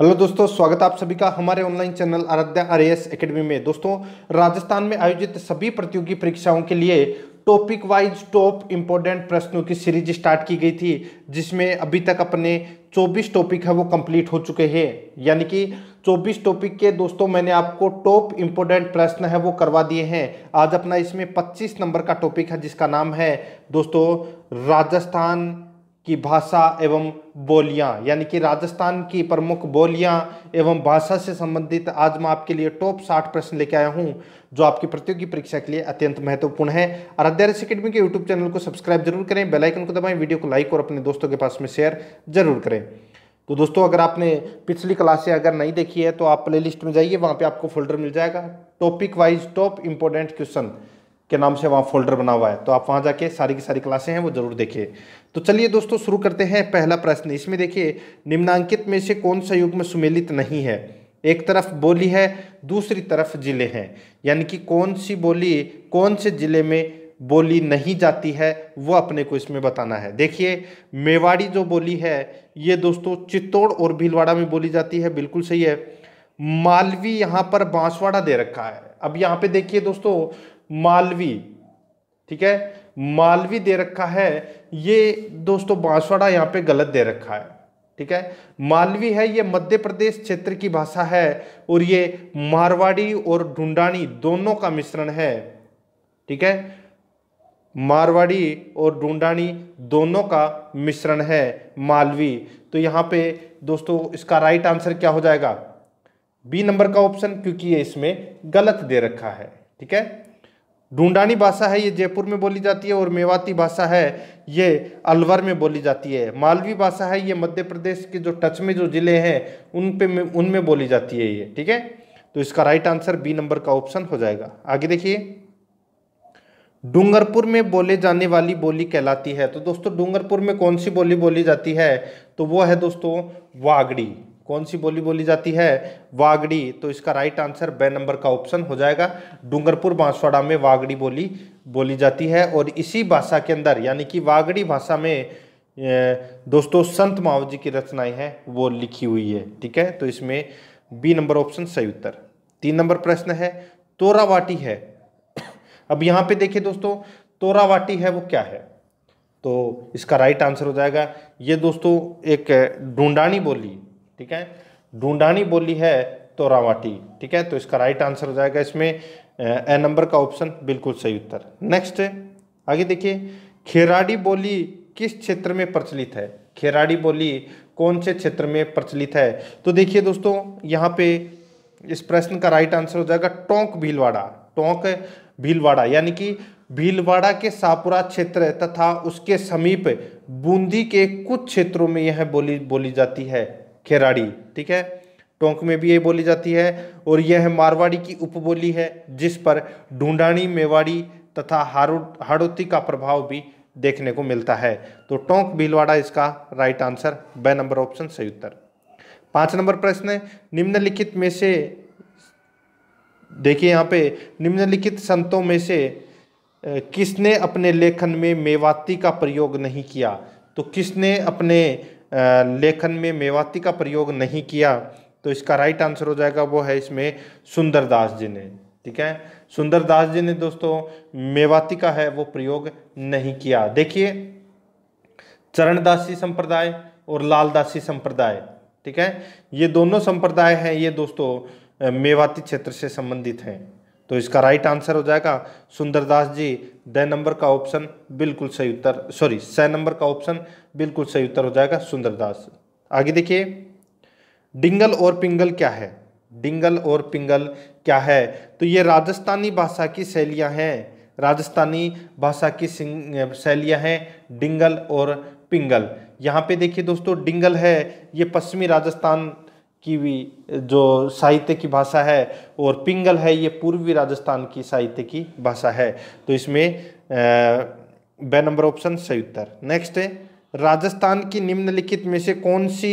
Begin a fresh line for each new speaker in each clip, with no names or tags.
hello दोस्तों स्वागत आप सभी का हमारे online channel Aaradhya R S academy में दोस्तों राजस्थान में आयोजित सभी प्रतियोगी परीक्षाओं के लिए टॉपिक वाइज टॉप इम्पोर्टेंट प्रश्नों की सीरीज स्टार्ट की गई थी जिसमें अभी तक अपने 24 टॉपिक है वो कंप्लीट हो चुके हैं यानी कि 24 टॉपिक के दोस्तों मैंने आपको टॉप इम्पोर्टेंट प्रश्न है वो करवा दिए हैं आज अपना इसमें पच्चीस नंबर का टॉपिक है जिसका नाम है दोस्तों राजस्थान की भाषा एवं बोलियां यानी कि राजस्थान की प्रमुख बोलियां एवं भाषा से संबंधित आज मैं आपके लिए टॉप साठ प्रश्न लेके आया हूं जो आपकी प्रतियोगी परीक्षा के लिए अत्यंत महत्वपूर्ण है आराध्या अकेडमी के यूट्यूब चैनल को सब्सक्राइब जरूर करें बेलाइकन को दबाएं वीडियो को लाइक और अपने दोस्तों के पास में शेयर जरूर करें तो दोस्तों अगर आपने पिछली क्लासें अगर नहीं देखी है तो आप प्लेलिस्ट में जाइए वहाँ पर आपको फोल्डर मिल जाएगा topic wise top important question के नाम से वहाँ फोल्डर बना हुआ है तो आप वहाँ जाके सारी की सारी क्लासें हैं वो जरूर देखिए तो चलिए दोस्तों शुरू करते हैं पहला प्रश्न इसमें देखिए निम्नांकित में से कौन सा युग्म सुमेलित नहीं है एक तरफ बोली है दूसरी तरफ जिले हैं यानी कि कौन सी बोली कौन से जिले में बोली नहीं जाती है वो अपने को इसमें बताना है देखिए मेवाड़ी जो बोली है ये दोस्तों चित्तौड़ और भीलवाड़ा में बोली जाती है बिल्कुल सही है मालवी यहाँ पर बांसवाड़ा दे रखा है अब यहाँ पे देखिए दोस्तों मालवी ठीक है मालवी दे रखा है ये दोस्तों बांसवाड़ा यहाँ पे गलत दे रखा है ठीक है मालवी है ये मध्य प्रदेश क्षेत्र की भाषा है और ये मारवाड़ी और ढूंढाणी दोनों का मिश्रण है ठीक है मारवाड़ी और ढूंढाणी दोनों का मिश्रण है मालवी तो यहाँ पे दोस्तों इसका राइट आंसर क्या हो जाएगा बी नंबर का ऑप्शन क्योंकि ये इसमें गलत दे रखा है ठीक है ढूंढानी भाषा है ये जयपुर में बोली जाती है और मेवाती भाषा है ये अलवर में बोली जाती है मालवी भाषा है ये मध्य प्रदेश के जो टच में जो ज़िले हैं उन पे उनमें बोली जाती है ये ठीक है तो इसका राइट आंसर बी नंबर का ऑप्शन हो जाएगा आगे देखिए डूंगरपुर में बोले जाने वाली बोली कहलाती है तो दोस्तों डूंगरपुर में कौन सी बोली बोली जाती है तो वो है दोस्तों वागड़ी कौन सी बोली बोली जाती है वागड़ी तो इसका राइट आंसर बे नंबर का ऑप्शन हो जाएगा डूंगरपुर बांसवाड़ा में वागड़ी बोली बोली जाती है और इसी भाषा के अंदर यानी कि वागड़ी भाषा में दोस्तों संत जी की रचनाएं हैं वो लिखी हुई है ठीक है तो इसमें बी नंबर ऑप्शन सही उत्तर तीन नंबर प्रश्न है तोरावाटी है अब यहाँ पे देखिए दोस्तों तोरावाटी है वो क्या है तो इसका राइट आंसर हो जाएगा ये दोस्तों एक ढूंढानी बोली ठीक है ढूंढानी बोली है तो रावाटी ठीक है तो इसका राइट आंसर हो जाएगा इसमें ए नंबर का ऑप्शन बिल्कुल सही उत्तर नेक्स्ट आगे देखिए खेराड़ी बोली किस क्षेत्र में प्रचलित है खेराड़ी बोली कौन से क्षेत्र में प्रचलित है तो देखिए दोस्तों यहाँ पे इस प्रश्न का राइट आंसर हो जाएगा टोंक भीलवाड़ा टोंक भीलवाड़ा यानी कि भीलवाड़ा के सापुरा क्षेत्र तथा उसके समीप बूंदी के कुछ क्षेत्रों में यह बोली बोली जाती है खेराड़ी ठीक है टोंक में भी ये बोली जाती है और यह है मारवाड़ी की उपबोली है जिस पर ढूंढाणी मेवाड़ी तथा हारो हाड़ोती का प्रभाव भी देखने को मिलता है तो टोंक भीलवाड़ा इसका right answer B number option सही उत्तर पाँच नंबर प्रश्न निम्नलिखित में से देखिए यहाँ पे निम्नलिखित संतों में से किसने अपने लेखन में मेवाती का प्रयोग नहीं किया तो किसने अपने लेखन में मेवाती का प्रयोग नहीं किया तो इसका राइट आंसर हो जाएगा वो है इसमें सुंदरदास जी ने ठीक है सुंदरदास जी ने दोस्तों मेवाती का है वो प्रयोग नहीं किया देखिए चरणदासी संप्रदाय और लालदासी संप्रदाय ठीक है ये दोनों संप्रदाय हैं ये दोस्तों मेवाती क्षेत्र से संबंधित हैं तो इसका राइट आंसर हो जाएगा सुंदरदास जी द नंबर का ऑप्शन बिल्कुल सही उत्तर सॉरी स नंबर का ऑप्शन बिल्कुल सही उत्तर हो जाएगा सुंदरदास आगे देखिए डिंगल और पिंगल क्या है डिंगल और पिंगल क्या है तो ये राजस्थानी भाषा की शैलियाँ हैं राजस्थानी भाषा की शैलियाँ हैं डिंगल और पिंगल यहाँ पे देखिए दोस्तों डिंगल है ये पश्चिमी राजस्थान की जो साहित्य की भाषा है और पिंगल है ये पूर्वी राजस्थान की साहित्य की भाषा है तो इसमें ब नंबर ऑप्शन सही उत्तर नेक्स्ट है राजस्थान की निम्नलिखित में से कौन सी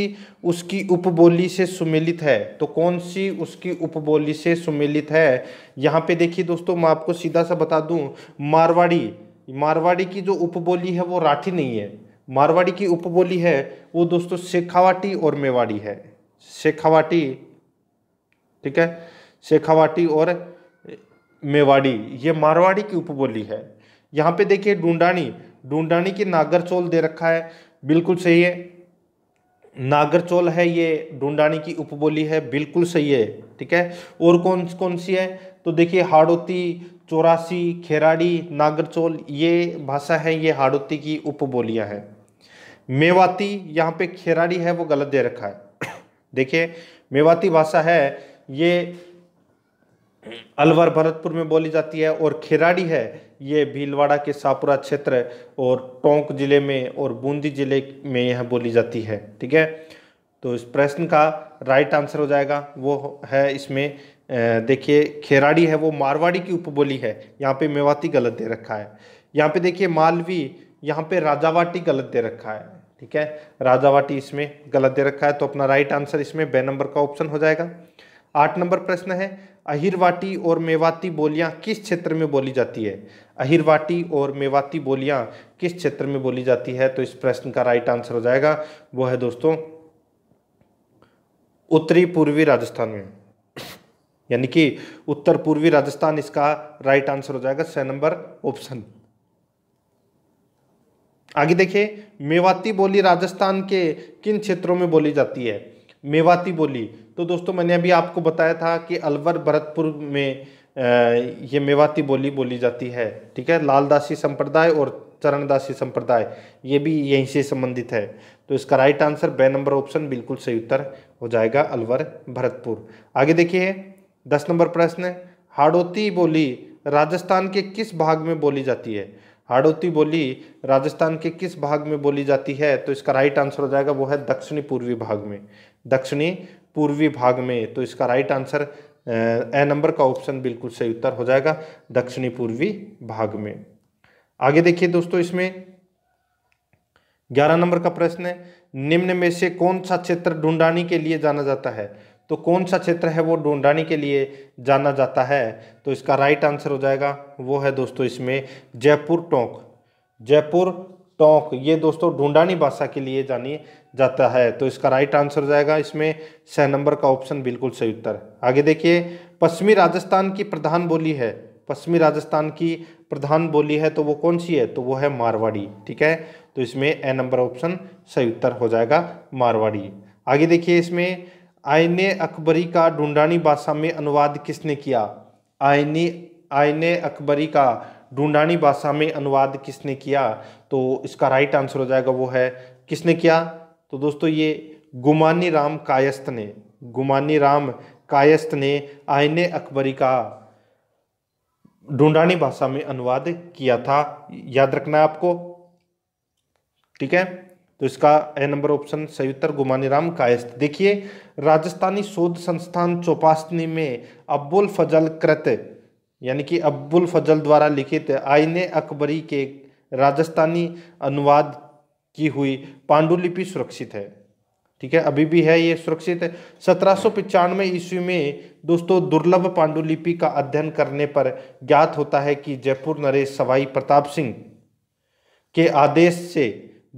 उसकी उपबोली से सुमेलित है तो कौन सी उसकी उपबोली से सुमेलित है यहाँ पे देखिए दोस्तों मैं आपको सीधा सा बता दूँ मारवाड़ी मारवाड़ी की जो उपबोली है वो राठी नहीं है मारवाड़ी की उपबोली है वो दोस्तों शेखावाटी और मेवाड़ी है शेखावाटी ठीक है शेखावाटी और मेवाड़ी ये मारवाड़ी की उपबोली है यहाँ पे देखिए डूंडानी डूंडानी की नागरचोल दे रखा है बिल्कुल सही है नागरचोल है ये डूंडानी की उपबोली है बिल्कुल सही है ठीक है और कौन कौन सी है तो देखिए हाड़ोती चौरासी खेराड़ी नागरचोल ये भाषा है ये हाड़ोती की उपबोलियाँ हैं मेवाती यहाँ पे खेराड़ी है वो गलत दे रखा है देखिए मेवाती भाषा है ये अलवर भरतपुर में बोली जाती है और खेराड़ी है ये भीलवाड़ा के सापुरा क्षेत्र और टोंक जिले में और बूंदी जिले में यह बोली जाती है ठीक है तो इस प्रश्न का राइट आंसर हो जाएगा वो है इसमें देखिए खेराड़ी है वो मारवाड़ी की उपबोली है यहाँ पे मेवाती गलत दे रखा है यहाँ पे देखिए मालवी यहाँ पे राजावाटी गलत दे रखा है ठीक है राजावाटी इसमें गलत दे रखा है तो अपना राइट आंसर इसमें बे नंबर का ऑप्शन हो जाएगा आठ नंबर प्रश्न है अहिरवाटी और मेवाती बोलियां किस क्षेत्र में बोली जाती है अहिरवाटी और मेवाती बोलियां किस क्षेत्र में बोली जाती है तो इस प्रश्न का राइट आंसर हो जाएगा वो है दोस्तों उत्तरी पूर्वी राजस्थान में यानी कि उत्तर पूर्वी राजस्थान इसका राइट आंसर हो जाएगा छः नंबर ऑप्शन आगे देखिए मेवाती बोली राजस्थान के किन क्षेत्रों में बोली जाती है मेवाती बोली तो दोस्तों मैंने अभी आपको बताया था कि अलवर भरतपुर में ये मेवाती बोली बोली जाती है ठीक है लालदासी संप्रदाय और चरणदासी संप्रदाय ये भी यहीं से संबंधित है तो इसका right answer B number option बिल्कुल सही उत्तर हो जाएगा अलवर भरतपुर आगे देखिए दस नंबर प्रश्न हाड़ोती बोली राजस्थान के किस भाग में बोली जाती है हाड़ौती बोली राजस्थान के किस भाग में बोली जाती है तो इसका राइट आंसर हो जाएगा वो है दक्षिणी पूर्वी भाग में दक्षिणी पूर्वी भाग में तो इसका राइट आंसर ए नंबर का ऑप्शन बिल्कुल सही उत्तर हो जाएगा दक्षिणी पूर्वी भाग में आगे देखिए दोस्तों इसमें ग्यारह नंबर का प्रश्न है निम्न में से कौन सा क्षेत्र ढूंढानी के लिए जाना जाता है तो कौन सा क्षेत्र है वो डोंडानी के लिए जाना जाता है तो इसका राइट आंसर हो जाएगा वो है दोस्तों इसमें जयपुर टोंक जयपुर टोंक ये दोस्तों डोंडानी भाषा के लिए जानी जाता है तो इसका राइट आंसर हो जाएगा इसमें सह नंबर का ऑप्शन बिल्कुल सही उत्तर आगे देखिए पश्चिमी राजस्थान की प्रधान बोली है पश्चिमी राजस्थान की प्रधान बोली है तो वो कौन सी है तो वो है मारवाड़ी ठीक है तो इसमें ए नंबर ऑप्शन सही उत्तर हो जाएगा मारवाड़ी आगे देखिए इसमें आयने अकबरी का ढूंढानी भाषा में अनुवाद किसने किया आयने आयने अकबरी का ढूंढानी भाषा में अनुवाद किसने किया तो इसका राइट आंसर हो जाएगा वो है किसने किया तो दोस्तों ये गुमानी राम कायस्त ने गुमानी राम कायस्त ने आयने अकबरी का ढूंढानी भाषा में अनुवाद किया था याद रखना है आपको ठीक है तो इसका ए नंबर ऑप्शन सही उत्तर गुमानी राम कायस्थ देखिए राजस्थानी शोध संस्थान चौपासनी में अब्बुल फजल कृत यानी कि अब्बुल फजल द्वारा लिखित आईने अकबरी के राजस्थानी अनुवाद की हुई पांडुलिपि सुरक्षित है ठीक है अभी भी है ये सुरक्षित है सत्रह सौ पचानवे ईस्वी में दोस्तों दुर्लभ पांडुलिपि का अध्ययन करने पर ज्ञात होता है कि जयपुर नरेश सवाई प्रताप सिंह के आदेश से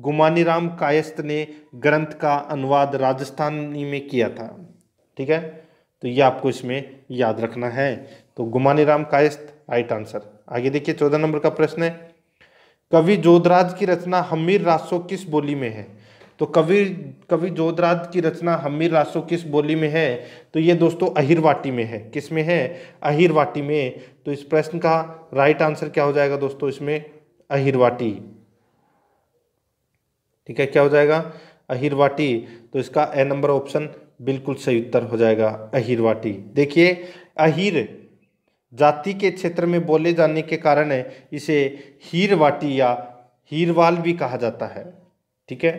गुमानी राम कायस्थ ने ग्रंथ का अनुवाद राजस्थानी में किया था ठीक है तो ये आपको इसमें याद रखना है तो गुमानी राम कायस्थ राइट आंसर आगे देखिए चौदह नंबर का प्रश्न है कवि जोधराज की रचना हमीर रासो किस बोली में है तो कवि कवि जोधराज की रचना हमीर रासो किस बोली में है तो ये दोस्तों अहिरवाटी में है किस में है अहिरवाटी में तो इस प्रश्न का राइट आंसर क्या हो जाएगा दोस्तों इसमें अहिरवाटी ठीक है क्या हो जाएगा अहिरवाटी तो इसका ए नंबर ऑप्शन बिल्कुल सही उत्तर हो जाएगा अहिरवाटी देखिए अहिर जाति के क्षेत्र में बोले जाने के कारण इसे हीरवाटी या हीरवाल भी कहा जाता है ठीक है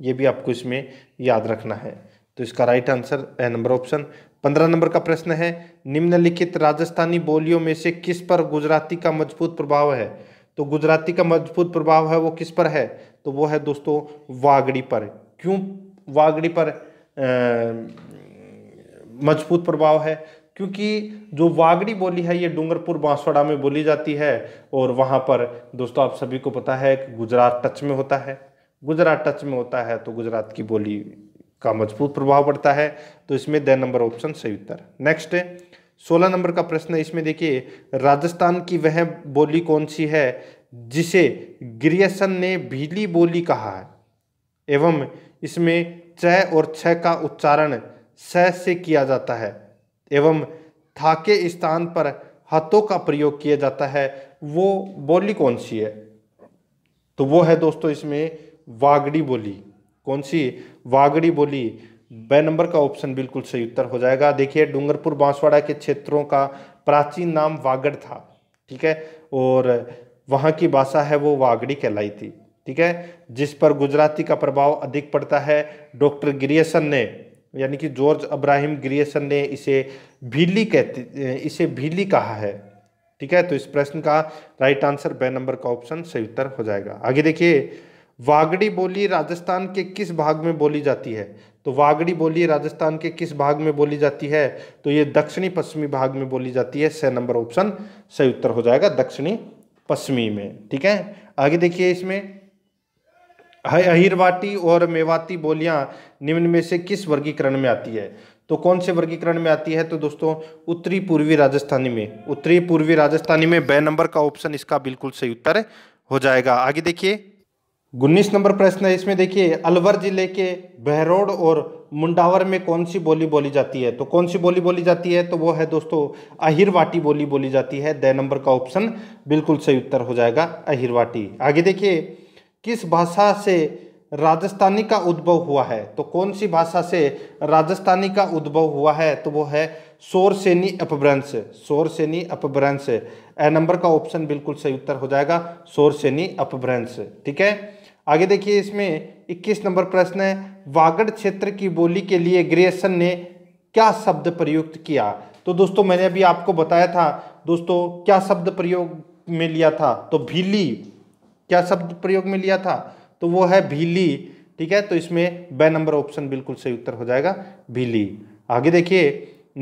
ये भी आपको इसमें याद रखना है तो इसका right answer A number option पंद्रह नंबर का प्रश्न है निम्नलिखित राजस्थानी बोलियों में से किस पर गुजराती का मजबूत प्रभाव है तो गुजराती का मजबूत प्रभाव है वो किस पर है तो वो है दोस्तों वागड़ी पर क्यों वागड़ी पर मजबूत प्रभाव है क्योंकि जो वागड़ी बोली है ये डूंगरपुर बांसवाड़ा में बोली जाती है और वहाँ पर दोस्तों आप सभी को पता है कि गुजरात टच में होता है गुजरात टच में होता है तो गुजरात की बोली का मजबूत प्रभाव पड़ता है तो इसमें द नंबर ऑप्शन सही उत्तर नेक्स्ट सोलह नंबर का प्रश्न इसमें देखिए राजस्थान की वह बोली कौन सी है जिसे ग्रियसन ने भीली बोली कहा है एवं इसमें च और छ का उच्चारण स से किया जाता है एवं था के स्थान पर हाथों का प्रयोग किया जाता है वो बोली कौन सी है तो वो है दोस्तों इसमें वागड़ी बोली कौन सी वागड़ी बोली ब नंबर का ऑप्शन बिल्कुल सही उत्तर हो जाएगा देखिए डूंगरपुर बांसवाड़ा के क्षेत्रों का प्राचीन नाम वागड़ था ठीक है और वहाँ की भाषा है वो वागड़ी कहलाई थी ठीक है जिस पर गुजराती का प्रभाव अधिक पड़ता है डॉक्टर ग्रियसन ने यानी कि जॉर्ज अब्राहिम ग्रियसन ने इसे भीली कहती इसे भीली कहा है ठीक है तो इस प्रश्न का राइट आंसर बे नंबर का ऑप्शन सही उत्तर हो जाएगा आगे देखिए वागड़ी बोली राजस्थान के किस भाग में बोली जाती है तो वागड़ी बोली राजस्थान के किस भाग में बोली जाती है तो ये दक्षिणी पश्चिमी भाग में बोली जाती है छः नंबर ऑप्शन सही उत्तर हो जाएगा दक्षिणी पश्चिमी में ठीक है आगे देखिए इसमें अहिरवाटी और मेवाती बोलियां निम्न में से किस वर्गीकरण में आती है तो कौन से वर्गीकरण में आती है तो दोस्तों उत्तरी पूर्वी राजस्थानी में उत्तरी पूर्वी राजस्थानी में बे नंबर का ऑप्शन इसका बिल्कुल सही उत्तर हो जाएगा आगे देखिए उन्नीस नंबर प्रश्न है इसमें देखिए अलवर जिले के बहरोड और मुंडावर में कौन सी बोली बोली जाती है तो कौन सी बोली बोली जाती है तो वो है दोस्तों अहिरवाटी बोली बोली जाती है द नंबर का ऑप्शन बिल्कुल सही उत्तर हो जाएगा अहिरवाटी आगे देखिए किस भाषा से राजस्थानी का उद्भव हुआ है तो कौन सी भाषा से राजस्थानी का उद्भव हुआ है तो वो है सोरसेनी अपभ्रंश सोरसेनी अपभ्रंश ए नंबर का ऑप्शन बिल्कुल सही उत्तर हो जाएगा सोरसेनी अपभ्रंश ठीक है आगे देखिए इसमें 21 नंबर प्रश्न है वागड़ क्षेत्र की बोली के लिए ग्रेसन ने क्या शब्द प्रयुक्त किया तो दोस्तों मैंने अभी आपको बताया था दोस्तों क्या शब्द प्रयोग में लिया था तो भीली क्या शब्द प्रयोग में लिया था तो वो है भीली ठीक है तो इसमें ब नंबर ऑप्शन बिल्कुल सही उत्तर हो जाएगा भीली आगे देखिए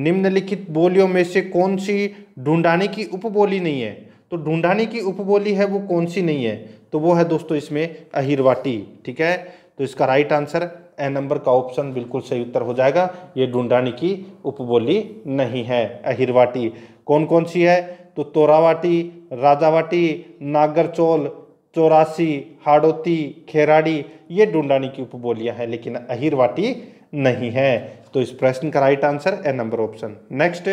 निम्नलिखित बोलियों में से कौन सी ढूंढाने की उपबोली नहीं है तो ढूंढाने की उपबोली है वो कौन सी नहीं है तो वो है दोस्तों इसमें अहिरवाटी ठीक है तो इसका राइट आंसर ए नंबर का ऑप्शन बिल्कुल सही उत्तर हो जाएगा ये ढूंढानी की उपबोली नहीं है अहिरवाटी कौन कौन सी है तो तोरावाटी राजावाटी नागरचोल चौरासी हाड़ोती खेराड़ी ये ढूंढानी की उपबोलियां हैं लेकिन अहिरवाटी नहीं है तो इस प्रश्न का right answer A number option next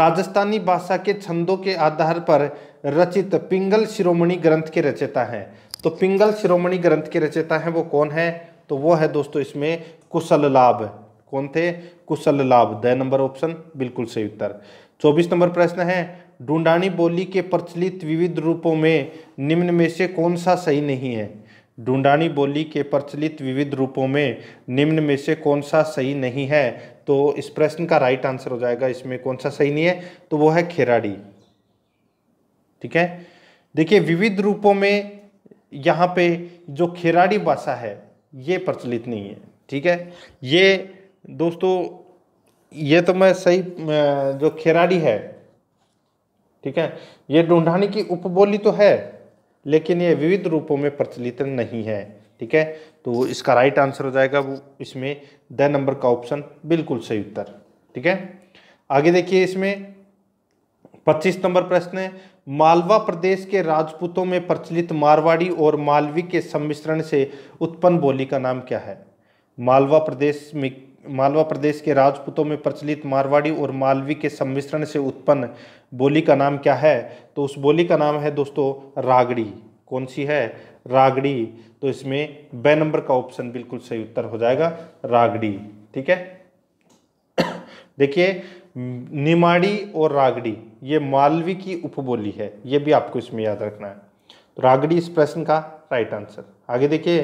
Rajasthani भाषा के छंदों के आधार पर रचित पिंगल शिरोमणि ग्रंथ के रचयिता हैं तो पिंगल शिरोमणि ग्रंथ के रचयिता हैं वो कौन है तो वो है दोस्तों इसमें कुशल लाभ कौन थे कुशल लाभ द नंबर ऑप्शन बिल्कुल सही उत्तर चौबीस नंबर प्रश्न है ढूंढाणी बोली के प्रचलित विविध रूपों में निम्न में से कौन सा सही नहीं है ढूंढाणी बोली के प्रचलित विविध रूपों में निम्न में से कौन सा सही नहीं है तो इस प्रश्न का राइट आंसर हो जाएगा इसमें कौन सा सही नहीं है तो वो है खेराड़ी ठीक है देखिए विविध रूपों में यहाँ पे जो खेराड़ी भाषा है ये प्रचलित नहीं है ठीक है ये दोस्तों ये तो मैं सही जो खेराड़ी है ठीक है ये ढूंढानी की उपबोली तो है लेकिन ये विविध रूपों में प्रचलित नहीं है ठीक है तो इसका राइट आंसर हो जाएगा वो इसमें द नंबर का ऑप्शन बिल्कुल सही उत्तर ठीक है आगे देखिए इसमें पच्चीस नंबर प्रश्न है मालवा प्रदेश के राजपूतों में प्रचलित मारवाड़ी और मालवी के सम्मिश्रण से उत्पन्न बोली का नाम क्या है मालवा प्रदेश में मालवा प्रदेश के राजपूतों में प्रचलित मारवाड़ी और मालवी के सम्मिश्रण से उत्पन्न बोली का नाम क्या है तो उस बोली का नाम है दोस्तों रागड़ी कौन सी है रागड़ी तो इसमें ब नंबर का ऑप्शन बिल्कुल सही उत्तर हो जाएगा रागड़ी ठीक है देखिए निमाड़ी और रागड़ी ये मालवी की उपबोली है ये भी आपको इसमें याद रखना है तो रागड़ी इस प्रश्न का राइट आंसर आगे देखिए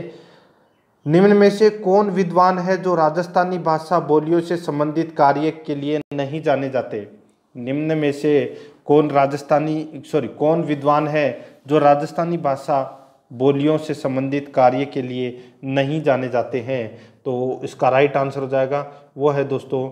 निम्न में से कौन विद्वान है जो राजस्थानी भाषा बोलियों से संबंधित कार्य के लिए नहीं जाने जाते निम्न में से कौन राजस्थानी सॉरी कौन विद्वान है जो राजस्थानी भाषा बोलियों से संबंधित कार्य के लिए नहीं जाने जाते हैं तो इसका राइट आंसर हो जाएगा वो है दोस्तों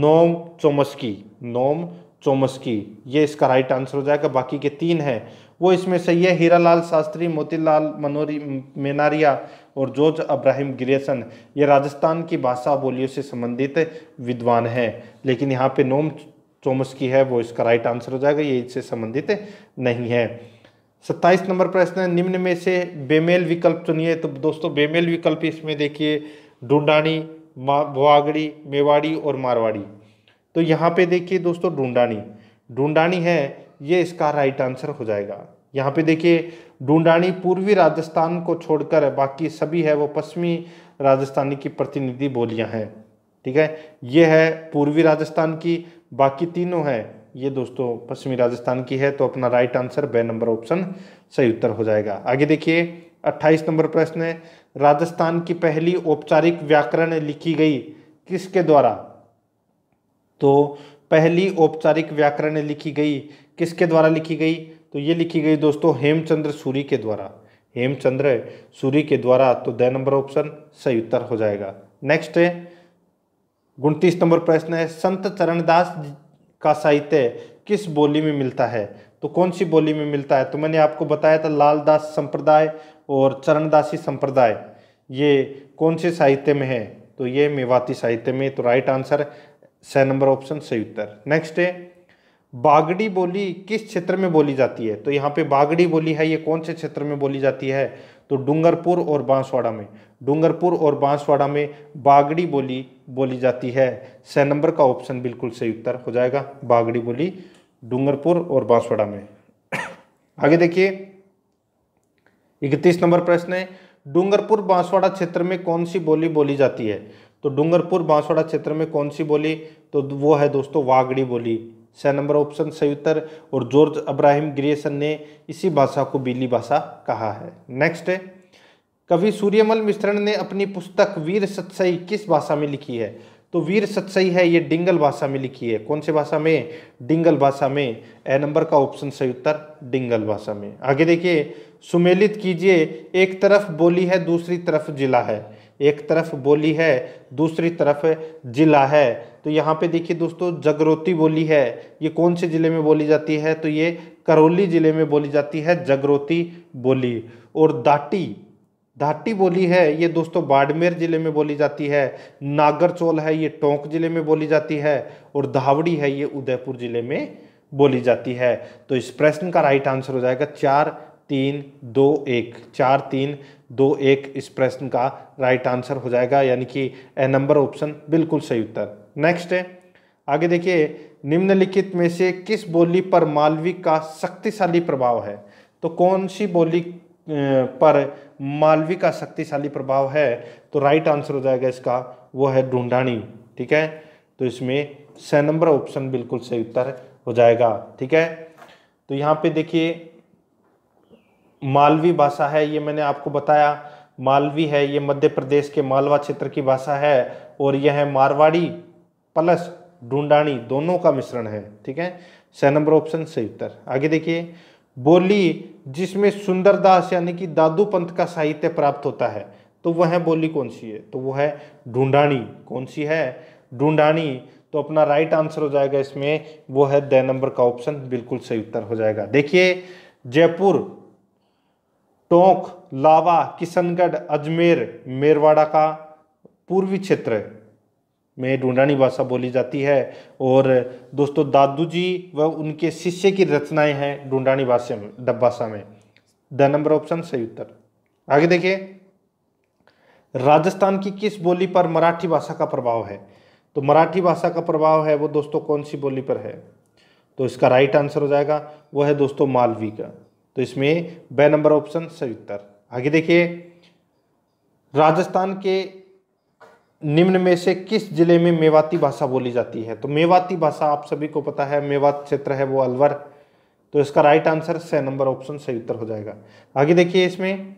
नोम चोमस्की नोम चोमस्की ये इसका राइट आंसर हो जाएगा बाकी के तीन हैं वो इसमें सही है लाल शास्त्री मोतीलाल मनोरी मेनारिया और जॉर्ज अब्राहिम ग्रियसन ये राजस्थान की भाषा बोलियों से संबंधित विद्वान हैं लेकिन यहाँ पे नोम चोमस्की है वो इसका राइट आंसर हो जाएगा ये इससे संबंधित नहीं है सत्ताईस नंबर प्रश्न है निम्न में से बेमेल विकल्प चुनिए तो दोस्तों बेमेल विकल्प इसमें देखिए डूडानी भुआगड़ी मेवाड़ी और मारवाड़ी तो यहाँ पे देखिए दोस्तों ढूंढानी ढूंढानी है ये इसका राइट आंसर हो जाएगा यहाँ पे देखिए ढूंढानी पूर्वी राजस्थान को छोड़कर बाकी सभी है वो पश्चिमी राजस्थानी की प्रतिनिधि बोलियाँ हैं ठीक है ये है पूर्वी राजस्थान की बाकी तीनों है ये दोस्तों पश्चिमी राजस्थान की है तो अपना right answer B number option सही उत्तर हो जाएगा आगे देखिए 28 नंबर प्रश्न है राजस्थान की पहली औपचारिक व्याकरण लिखी गई किसके द्वारा तो पहली औपचारिक व्याकरण लिखी गई किसके द्वारा लिखी गई तो ये लिखी गई दोस्तों हेमचंद्र सूरी के द्वारा हेमचंद्र सूरी के द्वारा तो द नंबर ऑप्शन सही उत्तर हो जाएगा नेक्स्ट है उनतीस नंबर प्रश्न है संत चरणदास का साहित्य किस बोली में मिलता है तो कौन सी बोली में मिलता है तो मैंने आपको बताया था लालदास संप्रदाय और चरणदासी संप्रदाय ये कौन से साहित्य में है तो ये मेवाती साहित्य में तो right answer C number option सही उत्तर नेक्स्ट है बागड़ी बोली किस क्षेत्र में बोली जाती है तो यहाँ पे बागड़ी बोली है ये कौन से क्षेत्र में बोली जाती है तो डूंगरपुर और बांसवाड़ा में डूंगरपुर और बांसवाड़ा में बागड़ी बोली बोली जाती है स नंबर का ऑप्शन बिल्कुल सही उत्तर हो जाएगा बागड़ी बोली डूंगरपुर और बांसवाड़ा में आगे देखिए इकतीस नंबर प्रश्न है डूंगरपुर बांसवाड़ा क्षेत्र में कौन सी बोली बोली जाती है तो डूंगरपुर बांसवाड़ा क्षेत्र में कौन सी बोली तो वो है दोस्तों वागड़ी बोली स नंबर ऑप्शन सही उत्तर और जॉर्ज अब्राहिम ग्रियसन ने इसी भाषा को बीली भाषा कहा है नेक्स्ट है कवि सूर्यमल मिश्रण ने अपनी पुस्तक वीर सत्सई किस भाषा में लिखी है तो वीर सत्सई है ये डिंगल भाषा में लिखी है कौन से भाषा में डिंगल भाषा में ए नंबर का ऑप्शन सही उत्तर डिंगल भाषा में आगे देखिए सुमेलित कीजिए एक तरफ बोली है दूसरी तरफ जिला है एक तरफ बोली है दूसरी तरफ जिला है तो यहाँ पे देखिए दोस्तों जगरोती बोली है ये कौन से ज़िले में बोली जाती है तो ये करौली ज़िले में बोली जाती है जगरोती बोली और दाटी धाटी बोली है ये दोस्तों बाड़मेर जिले में बोली जाती है नागरचोल है ये टोंक जिले में बोली जाती है और धावड़ी है ये उदयपुर जिले में बोली जाती है तो इस प्रश्न का राइट आंसर हो जाएगा चार तीन दो एक चार तीन दो एक इस प्रश्न का राइट आंसर हो जाएगा यानी कि ए नंबर ऑप्शन बिल्कुल सही उत्तर नेक्स्ट है आगे देखिए निम्नलिखित में से किस बोली पर मालवी का शक्तिशाली प्रभाव है तो कौन सी बोली पर मालवी का शक्तिशाली प्रभाव है तो राइट आंसर हो जाएगा इसका वो है ढूंढाणी ठीक है तो इसमें स नंबर ऑप्शन बिल्कुल सही उत्तर हो जाएगा ठीक है तो यहाँ पे देखिए मालवी भाषा है ये मैंने आपको बताया मालवी है ये मध्य प्रदेश के मालवा क्षेत्र की भाषा है और यह है मारवाड़ी प्लस ढूंढाणी दोनों का मिश्रण है ठीक है सह नंबर ऑप्शन सही उत्तर आगे देखिए बोली जिसमें सुंदरदास यानी कि दादू पंथ का साहित्य प्राप्त होता है तो वह बोली कौन सी है तो वो है ढूंढाणी कौन सी है ढूंढाणी तो अपना राइट आंसर हो जाएगा इसमें वो है द नंबर का ऑप्शन बिल्कुल सही उत्तर हो जाएगा देखिए जयपुर टोंक लावा किशनगढ़ अजमेर मेरवाड़ा का पूर्वी क्षेत्र में ढूंढानी भाषा बोली जाती है और दोस्तों दादू जी व उनके शिष्य की रचनाएं हैं ढूंढानी भाषा में डब्बासा में द नंबर ऑप्शन सही उत्तर आगे देखिए राजस्थान की किस बोली पर मराठी भाषा का प्रभाव है तो मराठी भाषा का प्रभाव है वो दोस्तों कौन सी बोली पर है तो इसका राइट आंसर हो जाएगा वो है दोस्तों मालवी का तो इसमें ब नंबर ऑप्शन सही उत्तर आगे देखिए राजस्थान के निम्न में से किस जिले में मेवाती भाषा बोली जाती है तो मेवाती भाषा आप सभी को पता है मेवात क्षेत्र है वो अलवर तो इसका right answer C number option सही उत्तर हो जाएगा आगे देखिए इसमें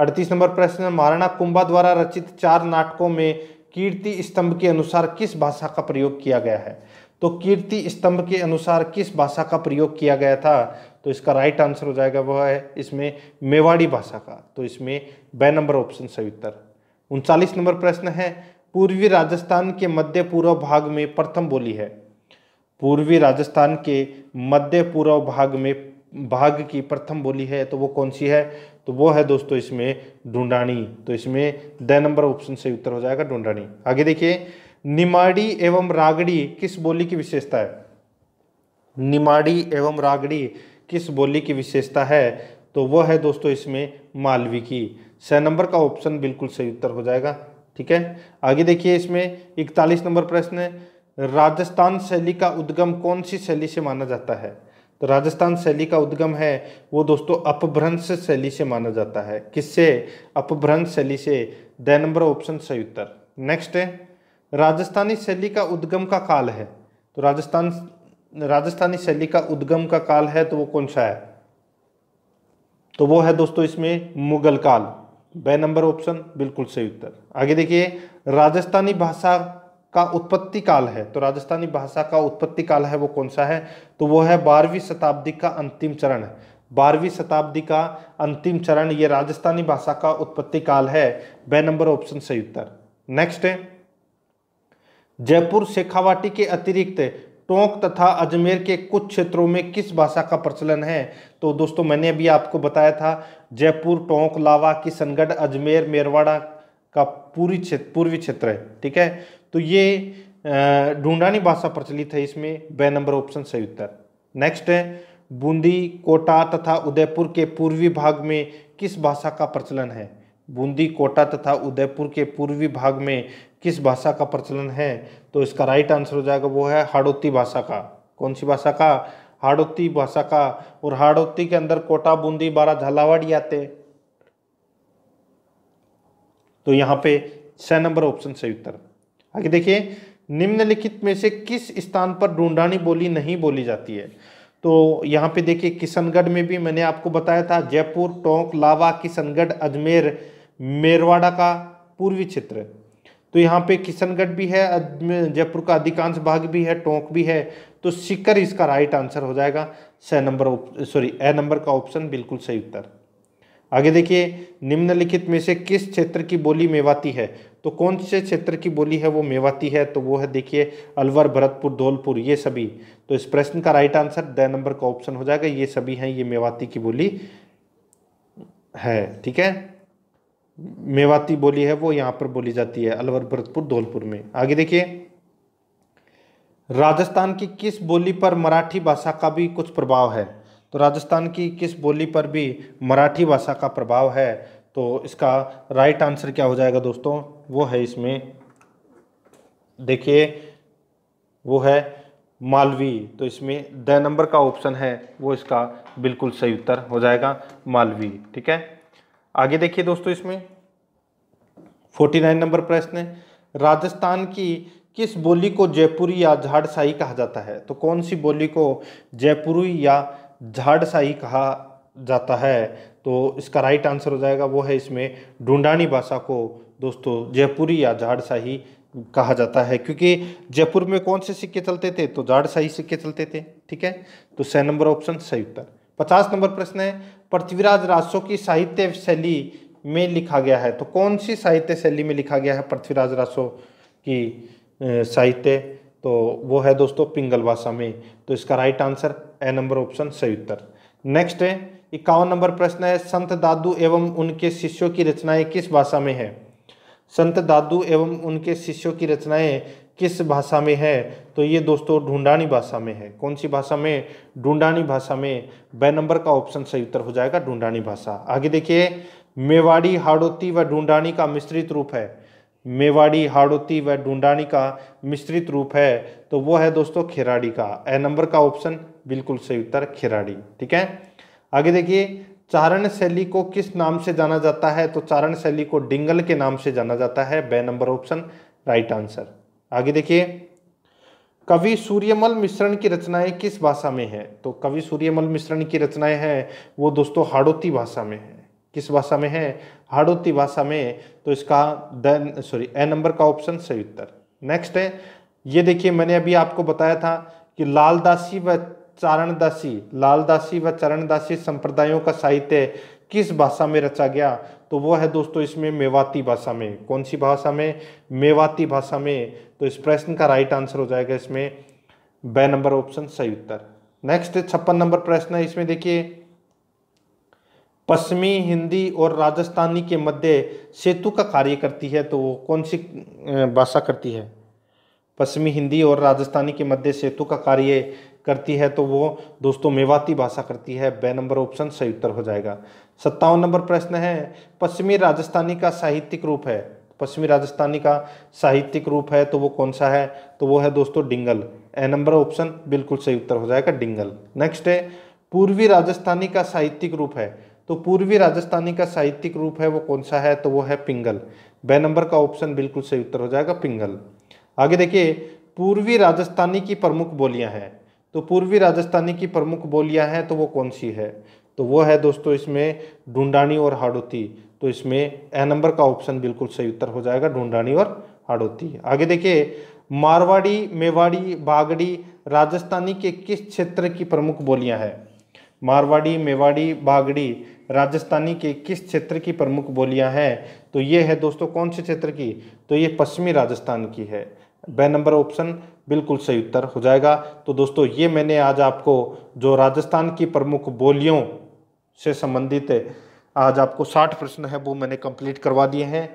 अड़तीस नंबर प्रश्न महाराणा कुंभा द्वारा रचित चार नाटकों में कीर्ति स्तंभ के अनुसार किस भाषा का प्रयोग किया गया है तो कीर्ति स्तंभ के अनुसार किस भाषा का प्रयोग किया गया था तो इसका राइट आंसर हो जाएगा वह है इसमें मेवाड़ी भाषा का तो इसमें ब नंबर ऑप्शन सही उत्तर उनचालीस नंबर प्रश्न है पूर्वी राजस्थान के मध्य पूर्व भाग में प्रथम बोली है पूर्वी राजस्थान के मध्य पूर्व भाग में भाग की प्रथम बोली है तो वो कौन सी है तो वो है दोस्तों इसमें ढूंढाणी तो इसमें द नंबर ऑप्शन से उत्तर हो जाएगा ढूंढाणी आगे देखिए निमाड़ी एवं रागड़ी किस बोली की विशेषता है निमाड़ी एवं रागड़ी किस बोली की विशेषता है तो वह है दोस्तों इसमें मालवी की स नंबर का ऑप्शन बिल्कुल सही उत्तर हो जाएगा ठीक है आगे देखिए इसमें इकतालीस नंबर प्रश्न है राजस्थान शैली का उद्गम कौन सी शैली से माना जाता है तो राजस्थान शैली का उद्गम है वो दोस्तों अपभ्रंश शैली से माना जाता है किससे अपभ्रंश शैली से द नंबर ऑप्शन सही उत्तर नेक्स्ट है राजस्थानी शैली का उद्गम का काल है तो राजस्थान राजस्थानी शैली का उद्गम का काल है तो वो कौन सा है तो वो है दोस्तों इसमें मुगल काल ब नंबर ऑप्शन बिल्कुल सही उत्तर आगे देखिए राजस्थानी भाषा का उत्पत्ति काल है तो राजस्थानी भाषा का उत्पत्ति काल है वो कौन सा है तो वो है बारहवीं शताब्दी का अंतिम चरण बारहवीं शताब्दी का अंतिम चरण ये राजस्थानी भाषा का उत्पत्ति काल है ब नंबर ऑप्शन सही उत्तर नेक्स्ट है जयपुर शेखावाटी के अतिरिक्त टोंक तथा अजमेर के कुछ क्षेत्रों में किस भाषा का प्रचलन है तो दोस्तों मैंने अभी आपको बताया था जयपुर टोंक लावा किशनगढ़ अजमेर मेरवाड़ा का पूरी क्षेत्र पूर्वी क्षेत्र है ठीक है तो ये ढूंढानी भाषा प्रचलित है इसमें बे नंबर ऑप्शन सही उत्तर नेक्स्ट है बूंदी कोटा तथा उदयपुर के पूर्वी भाग में किस भाषा का प्रचलन है बूंदी कोटा तथा उदयपुर के पूर्वी भाग में किस भाषा का प्रचलन है तो इसका राइट आंसर हो जाएगा वो है हाड़ोती भाषा का कौन सी भाषा का हाड़ोती भाषा का और हाड़ोती के अंदर कोटा बूंदी बारा झालावाड़ी आते तो यहाँ पे छह नंबर ऑप्शन सही उत्तर आगे देखिए निम्नलिखित में से किस स्थान पर ढूंढानी बोली नहीं बोली जाती है तो यहाँ पे देखिए किशनगढ़ में भी मैंने आपको बताया था जयपुर टोंक लावा किशनगढ़ अजमेर मेरवाड़ा का पूर्वी क्षेत्र तो यहाँ पे किशनगढ़ भी है जयपुर का अधिकांश भाग भी है टोंक भी है तो सिकर इसका राइट आंसर हो जाएगा C number sorry A number का ऑप्शन बिल्कुल सही उत्तर आगे देखिए निम्नलिखित में से किस क्षेत्र की बोली मेवाती है तो कौन से क्षेत्र की बोली है वो मेवाती है तो वो है देखिए अलवर भरतपुर धौलपुर ये सभी तो इस प्रश्न का राइट आंसर द नंबर का ऑप्शन हो जाएगा ये सभी हैं ये मेवाती की बोली है ठीक है मेवाती बोली है वो यहाँ पर बोली जाती है अलवर भरतपुर धौलपुर में आगे देखिए राजस्थान की किस बोली पर मराठी भाषा का भी कुछ प्रभाव है तो राजस्थान की किस बोली पर भी मराठी भाषा का प्रभाव है तो इसका राइट आंसर क्या हो जाएगा दोस्तों वो है इसमें देखिए वो है मालवी तो इसमें द नंबर का ऑप्शन है वो इसका बिल्कुल सही उत्तर हो जाएगा मालवी ठीक है आगे देखिए दोस्तों इसमें 49 नंबर प्रश्न है राजस्थान की किस बोली को जयपुरी या झाड़साई कहा जाता है तो कौन सी बोली को जयपुरी या झाड़साई कहा जाता है तो इसका राइट आंसर हो जाएगा वो है इसमें ढूंढानी भाषा को दोस्तों जयपुरी या झाड़साही कहा जाता है क्योंकि जयपुर में कौन से सिक्के चलते थे तो झाड़साही सिक्के चलते थे ठीक है तो सै नंबर ऑप्शन सही उत्तर पचास नंबर प्रश्न है पृथ्वीराज रासो की साहित्य शैली में लिखा गया है तो कौन सी साहित्य शैली में लिखा गया है पृथ्वीराज रासो की साहित्य तो वो है दोस्तों पिंगल भाषा में तो इसका right answer A number option सही उत्तर नेक्स्ट है इक्यावन नंबर प्रश्न है संत दादू एवं उनके शिष्यों की रचनाएं किस भाषा में है संत दादू एवं उनके शिष्यों की रचनाएं किस भाषा में है तो ये दोस्तों ढूंढानी भाषा में है कौन सी भाषा में ढूंढानी भाषा में ब नंबर का ऑप्शन सही उत्तर हो जाएगा ढूंढानी भाषा आगे देखिए मेवाड़ी हाड़ोती व ढूंढानी का मिश्रित रूप है मेवाड़ी हाड़ोती व ढूंढानी का मिश्रित रूप है तो वो है दोस्तों खिराड़ी का ए नंबर का ऑप्शन बिल्कुल सही उत्तर खिराड़ी ठीक है आगे देखिए चारण शैली को किस नाम से जाना जाता है तो चारण शैली को डिंगल के नाम से जाना जाता है B number option right answer आगे देखिए कवि सूर्यमल मिश्रण की रचनाएं किस भाषा में है तो कवि सूर्यमल मिश्रण की रचनाएं हैं वो दोस्तों हाड़ोती भाषा में है किस भाषा में है हाड़ोती भाषा में तो इसका सॉरी ए नंबर का ऑप्शन सही उत्तर नेक्स्ट है ये देखिए मैंने अभी आपको बताया था कि लालदासी व चारणदासी लालदासी व चरणदासी संप्रदायों का साहित्य किस भाषा में रचा गया तो वो है दोस्तों इसमें मेवाती भाषा में कौन सी भाषा में मेवाती भाषा में तो इस प्रश्न का राइट आंसर हो जाएगा इसमें ब नंबर ऑप्शन सही उत्तर नेक्स्ट छप्पन नंबर प्रश्न है इसमें देखिए पश्चिमी हिंदी और राजस्थानी के मध्य सेतु का कार्य करती है तो वो कौन सी भाषा करती है पश्चिमी हिंदी और राजस्थानी के मध्य सेतु का कार्य करती है तो वो दोस्तों मेवाती भाषा करती है बे नंबर ऑप्शन सही उत्तर हो जाएगा सत्तावन नंबर प्रश्न है पश्चिमी राजस्थानी का साहित्यिक रूप है पश्चिमी राजस्थानी का साहित्यिक रूप है तो वो कौन सा है तो वो है दोस्तों डिंगल ए नंबर ऑप्शन बिल्कुल सही उत्तर हो जाएगा डिंगल नेक्स्ट है पूर्वी राजस्थानी का साहित्यिक रूप है तो पूर्वी राजस्थानी का साहित्यिक रूप है वो कौन सा है तो वो है पिंगल बे नंबर का ऑप्शन बिल्कुल सही उत्तर हो जाएगा पिंगल आगे देखिए पूर्वी राजस्थानी की प्रमुख बोलियां हैं तो पूर्वी राजस्थानी की प्रमुख बोलियां हैं तो वो कौन सी है तो वो है दोस्तों इसमें ढूंढानी और हाड़ोती तो इसमें ए नंबर का ऑप्शन बिल्कुल सही उत्तर हो जाएगा ढूंढानी और हाड़ोती आगे देखिए मारवाड़ी मेवाड़ी बागड़ी राजस्थानी के किस क्षेत्र की प्रमुख बोलियां हैं मारवाड़ी मेवाड़ी बागड़ी राजस्थानी के किस क्षेत्र की प्रमुख बोलियां हैं तो ये है दोस्तों कौन से क्षेत्र की तो ये पश्चिमी राजस्थान की है ब नंबर ऑप्शन बिल्कुल सही उत्तर हो जाएगा तो दोस्तों ये मैंने आज आपको जो राजस्थान की प्रमुख बोलियों से संबंधित आज आपको 60 प्रश्न है वो मैंने कंप्लीट करवा दिए हैं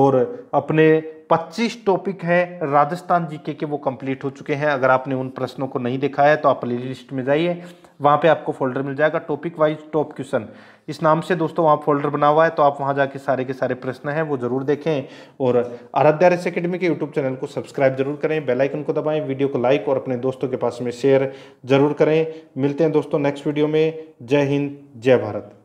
और अपने 25 टॉपिक हैं राजस्थान जीके के वो कंप्लीट हो चुके हैं अगर आपने उन प्रश्नों को नहीं देखा है तो आप प्ले लिस्ट में जाइए वहाँ पे आपको फोल्डर मिल जाएगा टॉपिक वाइज टॉप क्वेश्चन इस नाम से दोस्तों वहाँ फोल्डर बना हुआ है तो आप वहाँ जाके सारे के सारे प्रश्न हैं वो जरूर देखें और आराध्या रेस अकेडमी के यूट्यूब चैनल को सब्सक्राइब जरूर करें बेलाइकन को दबाएँ वीडियो को लाइक और अपने दोस्तों के पास में शेयर जरूर करें मिलते हैं दोस्तों नेक्स्ट वीडियो में जय हिंद जय भारत